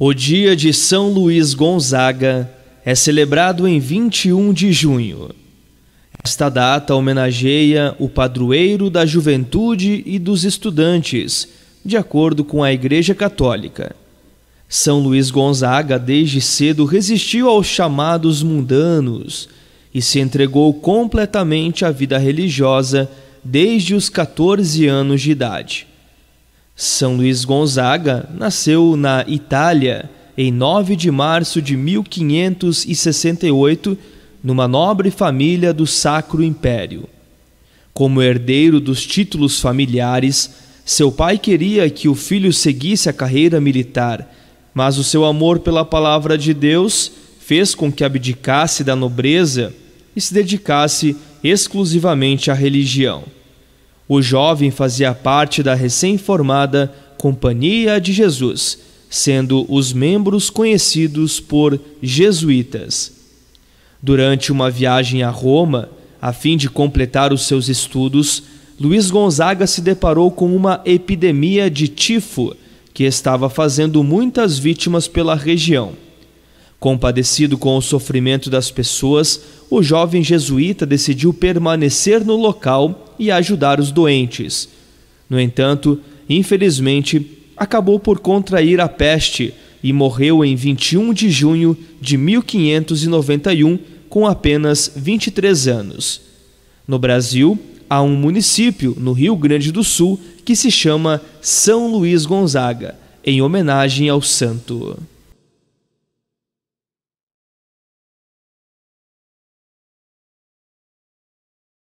O dia de São Luís Gonzaga é celebrado em 21 de junho. Esta data homenageia o padroeiro da juventude e dos estudantes, de acordo com a Igreja Católica. São Luís Gonzaga desde cedo resistiu aos chamados mundanos e se entregou completamente à vida religiosa desde os 14 anos de idade. São Luís Gonzaga nasceu na Itália em 9 de março de 1568, numa nobre família do Sacro Império. Como herdeiro dos títulos familiares, seu pai queria que o filho seguisse a carreira militar, mas o seu amor pela palavra de Deus fez com que abdicasse da nobreza e se dedicasse exclusivamente à religião. O jovem fazia parte da recém-formada Companhia de Jesus, sendo os membros conhecidos por jesuítas. Durante uma viagem a Roma, a fim de completar os seus estudos, Luiz Gonzaga se deparou com uma epidemia de tifo que estava fazendo muitas vítimas pela região. Compadecido com o sofrimento das pessoas, o jovem jesuíta decidiu permanecer no local e ajudar os doentes. No entanto, infelizmente, acabou por contrair a peste e morreu em 21 de junho de 1591, com apenas 23 anos. No Brasil, há um município no Rio Grande do Sul que se chama São Luís Gonzaga, em homenagem ao santo.